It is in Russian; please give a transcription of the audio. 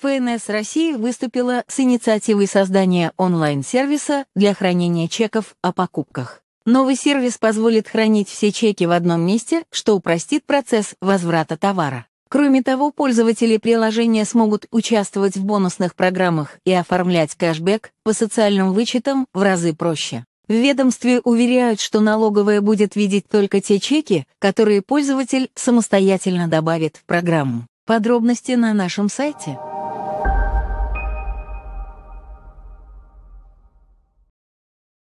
ФНС России выступила с инициативой создания онлайн-сервиса для хранения чеков о покупках. Новый сервис позволит хранить все чеки в одном месте, что упростит процесс возврата товара. Кроме того, пользователи приложения смогут участвовать в бонусных программах и оформлять кэшбэк по социальным вычетам в разы проще. В ведомстве уверяют, что налоговая будет видеть только те чеки, которые пользователь самостоятельно добавит в программу. Подробности на нашем сайте.